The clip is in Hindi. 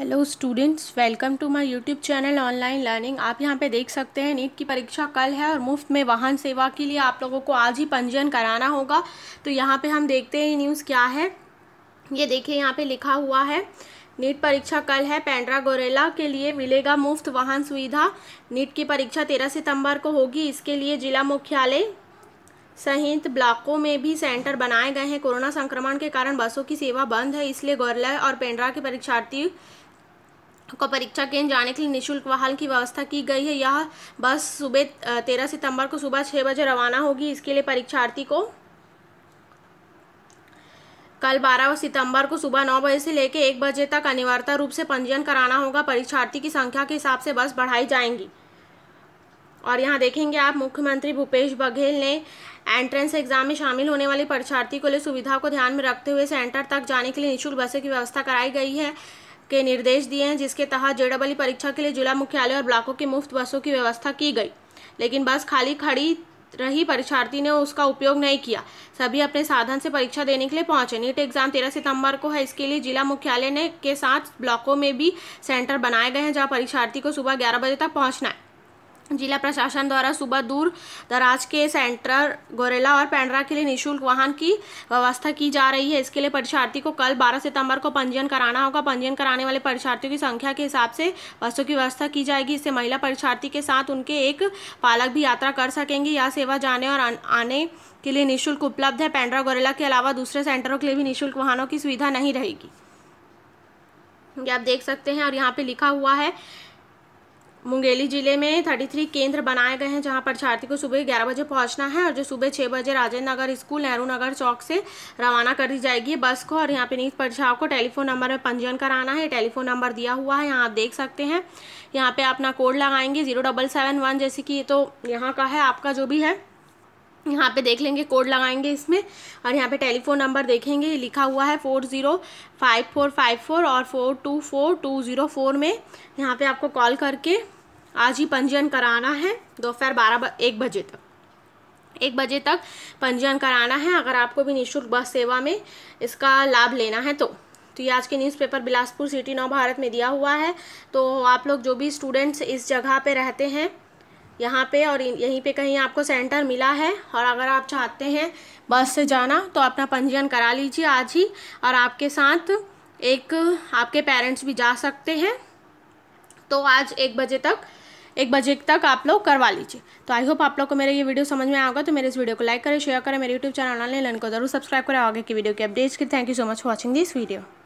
hello students welcome to my YouTube channel online learning आप यहां पे देख सकते हैं नीट की परीक्षा कल है और मुफ्त में वाहन सेवा के लिए आप लोगों को आज ही पंजीयन कराना होगा तो यहां पे हम देखते हैं न्यूज़ क्या है ये देखिए यहाँ पे लिखा हुआ है नीट परीक्षा कल है पेंड्रा गोरेला के लिए मिलेगा मुफ्त वाहन सुविधा नीट की परीक्षा तेरह सितम्बर को होगी इसके लिए जिला मुख्यालय सहित ब्लॉकों में भी सेंटर बनाए गए हैं कोरोना संक्रमण के कारण बसों की सेवा बंद है इसलिए गोरेला और पेंड्रा के परीक्षार्थी को परीक्षा केंद्र जाने के लिए निशुल्क वाहन की व्यवस्था की गई है यह बस सुबह तेरह सितंबर को सुबह छः बजे रवाना होगी इसके लिए परीक्षार्थी को कल 12 सितंबर को सुबह नौ बजे से लेकर एक बजे तक अनिवार्यता रूप से पंजीयन कराना होगा परीक्षार्थी की संख्या के हिसाब से बस बढ़ाई जाएंगी और यहाँ देखेंगे आप मुख्यमंत्री भूपेश बघेल ने एंट्रेंस एग्जाम में शामिल होने वाले परीक्षार्थी को लिए सुविधा को ध्यान में रखते हुए सेंटर तक जाने के लिए निःशुल्क बसों की व्यवस्था कराई गई है के निर्देश दिए हैं जिसके तहत जेडबल परीक्षा के लिए जिला मुख्यालय और ब्लॉकों की मुफ्त बसों की व्यवस्था की गई लेकिन बस खाली खड़ी रही परीक्षार्थी ने उसका उपयोग नहीं किया सभी अपने साधन से परीक्षा देने के लिए पहुंचे नीट एग्जाम 13 सितंबर को है इसके लिए जिला मुख्यालय ने के साथ ब्लॉकों में भी सेंटर बनाए गए हैं जहां परीक्षार्थी को सुबह ग्यारह बजे तक पहुंचना है जिला प्रशासन द्वारा सुबह दूर दराज के सेंटर गोरेला और पैंड्रा के लिए निशुल्क वाहन की व्यवस्था की जा रही है इसके लिए परीक्षार्थी को कल 12 सितंबर को पंजीयन कराना होगा पंजीयन कराने वाले परीक्षार्थियों की संख्या के हिसाब से बसों की व्यवस्था की जाएगी इससे महिला परीक्षार्थी के साथ उनके एक पालक भी यात्रा कर सकेंगे यह सेवा जाने और आने के लिए निःशुल्क उपलब्ध है पैंड्रा गोरेला के अलावा दूसरे सेंटरों के लिए भी निःशुल्क वाहनों की सुविधा नहीं रहेगी ये आप देख सकते हैं और यहाँ पे लिखा हुआ है मुंगेली जिले में 33 केंद्र बनाए गए हैं जहां परीक्षार्थी को सुबह 11 बजे पहुंचना है और जो सुबह 6 बजे राजेंद्र नगर स्कूल नेहरू नगर चौक से रवाना कर दी जाएगी बस को और यहां पे नीत परीक्षाओं को टेलीफोन नंबर में पंजीयन कराना है टेलीफोन नंबर दिया हुआ है यहाँ आप देख सकते हैं यहाँ पर अपना कोड लगाएंगे जीरो जैसे कि तो यहाँ का है आपका जो भी है यहाँ पे देख लेंगे कोड लगाएंगे इसमें और यहाँ पे टेलीफोन नंबर देखेंगे लिखा हुआ है four zero five four five four और four two four two zero four में यहाँ पे आपको कॉल करके आज ही पंजीयन कराना है दोपहर बारह एक बजे तक एक बजे तक पंजीयन कराना है अगर आपको भी निःशुल्क बस सेवा में इसका लाभ लेना है तो तो ये आज के न्यूज़पेपर बिलासपुर सिटी नव भारत में दिया हुआ है तो आप लोग जो भी स्टूडेंट्स इस जगह पे रहते हैं यहाँ पे और यहीं पे कहीं आपको सेंटर मिला है और अगर आप चाहते हैं बस से जाना तो अपना पंजीयन करा लीजिए आज ही और आपके साथ एक आपके पेरेंट्स भी जा सकते हैं तो आज एक बजे तक एक बजे तक आप लोग करवा लीजिए तो आई होप आप लोग को मेरे ये वीडियो समझ में आएगा तो मेरे इस वीडियो को लाइक करें शेयर करें मेरे यूट्यूब चैनल ऑनलाइन लर्न को जरूर सब्सक्राइब करें आगे की वीडियो की अपडेट्स की thank you so much watching this video